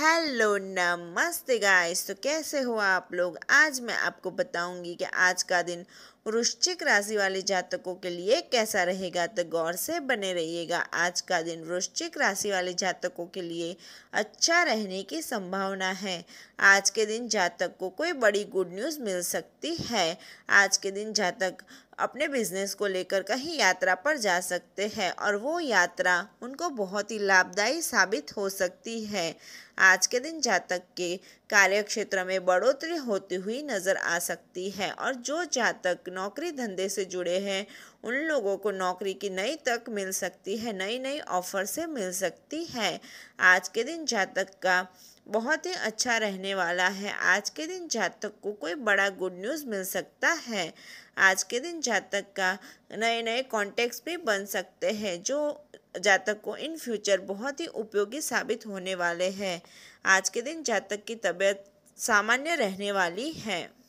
hello नमस्ते guys तो कैसे हो आप लोग आज मैं आपको बताऊंगी कि आज का दिन वृश्चिक राशि वाले जातकों के लिए कैसा रहेगा तो गौर से बने रहिएगा आज का दिन वृश्चिक राशि वाले जातकों के लिए अच्छा रहने की संभावना है आज के दिन जातक को कोई बड़ी गुड न्यूज़ मिल सकती है आज के दिन जातक अपने बिजनेस को लेकर कहीं यात्रा पर जा सकते हैं और वो यात्रा उनको बहुत ही लाभदायी साबित हो सकती है आज के दिन जातक के कार्यक्षेत्र में बढ़ोतरी होती हुई नज़र आ सकती है और जो जातक नौकरी धंधे से जुड़े हैं उन लोगों को नौकरी की नई तक मिल सकती है नई नई ऑफर से मिल सकती है आज के दिन जातक का बहुत ही अच्छा रहने वाला है आज के दिन जातक को कोई बड़ा गुड न्यूज़ मिल सकता है आज के दिन जातक का नए नए कॉन्टेक्ट भी बन सकते हैं जो जातक को इन फ्यूचर बहुत ही उपयोगी साबित होने वाले हैं आज के दिन जातक की तबीयत सामान्य रहने वाली है